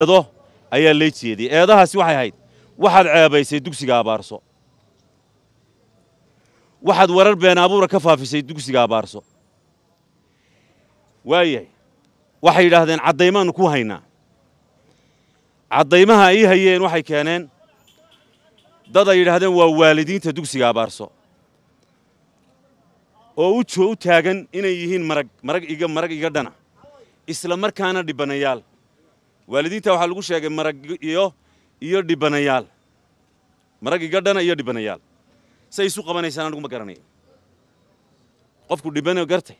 eedo ayaa lay jeediyey eedahaasi waxay ahayd waxaad ceebaysay dugsiga abaarso waxaad warar been abuura ka faafisay dugsiga abaarso waayahay waxay yidhaahdeen caddaymaannu ku haynaa caddaymaha ii hayeen waxay keeneen dad ay yidhaahdeen waa waalidiinta dugsiga abaarso oo u joo u taagan inay yihiin marag marag iga marag iga dhana isla markaana dhibanayaal waalidiinta waxaa lagu sheegay marag iyo iyo dhibanayaal maraggi gadhana iyo dhibanayaal say isu qabanaysaan anigu ma garanayo qofku dhibano gartay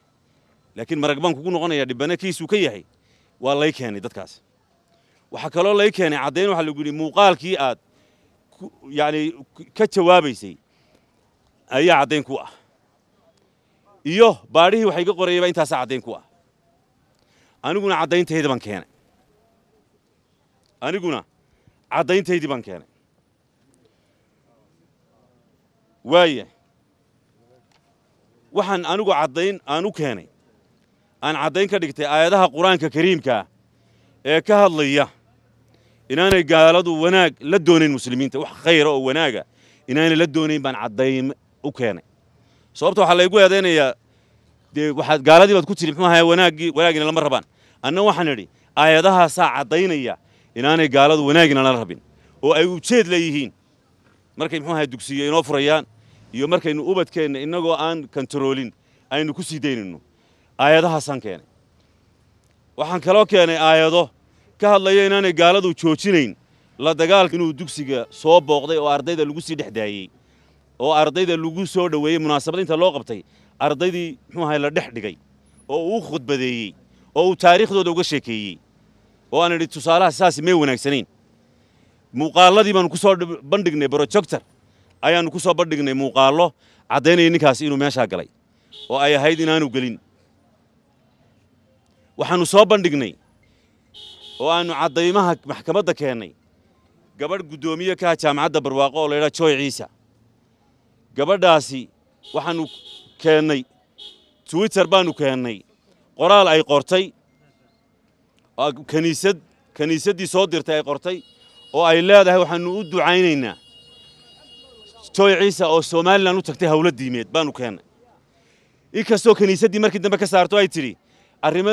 laakiin marag baan kugu noqonayaa dhibane kiisuu ka yahay waa lay keenay dadkaas waxaa kaloo lay keenay caddayn waxaa lagu yidhi muuqaalkii aad yacni ka jawaabaysay ayaa caddayn ku ah iyo baadhihii wax iga qorayay baa intaasaa caddayn ku ah aniguna caddaynteeda baan keenay aniguna caddayntaydii baan keenay waaya waxaan anigu caddayn aan u keenay aan caddayn ka dhigtay aayadaha qur-aanka kariimkaa ee ka hadlaya inaanay gaaladu wanaag la doonayn muslimiinta wax khayra oo wanaaga inaanay la doonayn baan caddayn u keenay sababta waxaa laygu eedaynayaa dee waaad gaaladii baad ku tiri muxuu ahaa wanaaggii wanaaggiina lama rabaan anna waxaan idhi aayadahaasaa caddaynaya inaanay gaaladu wanaagina la rabin oo ay ujeed leeyihiin markay muxuu ahay dugsiyo inoo furayaan iyo markaynu ubadkeenna innagoo aan kantaroolin aynu ku sii daynayno aayadahaasaan keenay waxaan kaloo keenay aayado ka hadlaya inaanay gaaladu joojinayn la dagaalka inuu dugsiga soo booqday oo ardayda lagu sii dhex daayey oo ardayda lagu soo dhoweeyey munaasabad inta loo qabtay ardaydii muxuu ahay la dhex dhigay oo uu khudbadeeyey oo uu taariikhdooda uga sheekeeyey oo aan idhi tusaalaha saasi may wanaagsanayn muuqaaladii baanu kusoo bandhignay brojector ayaanu ku soo bandhignay muuqaallo caddaynaya ninkaasi inuu meeshaa galay oo ay ahayd inaanu gelin waxaanu soo bandhignay oo aanu caddaymaha maxkamadda keennay gabadh guddoomiye kaha ah jaamacadda barwaaqo oo laydhaa jooy ciisa gabadhaasi waxaanu keennay twitter baanu keennay qoraal ay qortay kaniisad kiniisaddii soo dirtay ay qortay oo ay leedahay waxaanu u ducaynaynaa joy ciisa oo somalilan u tagtay hawlo diimeed baanu keennay inkastoo kiniisaddii markii dambe ka saarto ay tidhi arrimo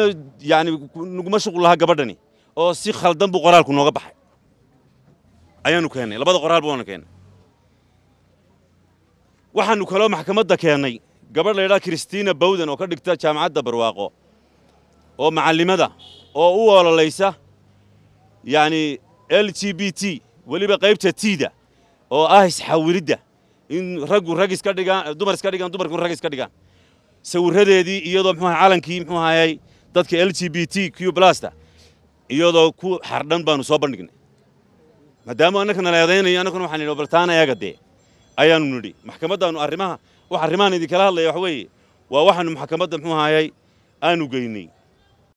yacni naguma shuqul gabadhani oo si khaldan buu qoraalku nooga baxay ayaannu keenay labada qoraal baanu keennay waxaannu kaloo maxkamadda keennay gabadh la yidhaha christina bowden oo ka dhigta jaamacadda barwaaqo oo macalimada oo u ololaysa yani l g b t weliba qaybta tida oo ah isxawiridda in raggu rag iska dhigaan dumar iska dhigaan dumarku rag iska dhigaan sawirradeedii iyadoo mxuuaha calankii muxuu ahayay dadka l g b t q plusta iyadoo ku xardhan baanu soo bandhignay maadaama annakana leedaynayo annakuna waxaan nidhi bartaana eega dee ayaanu nidhi maxkamaddaannu arrimaha wax arrimahan idinkala hadlaya wax weeye waa waxaannu maxkamadda muxuu ahayay aanu geynay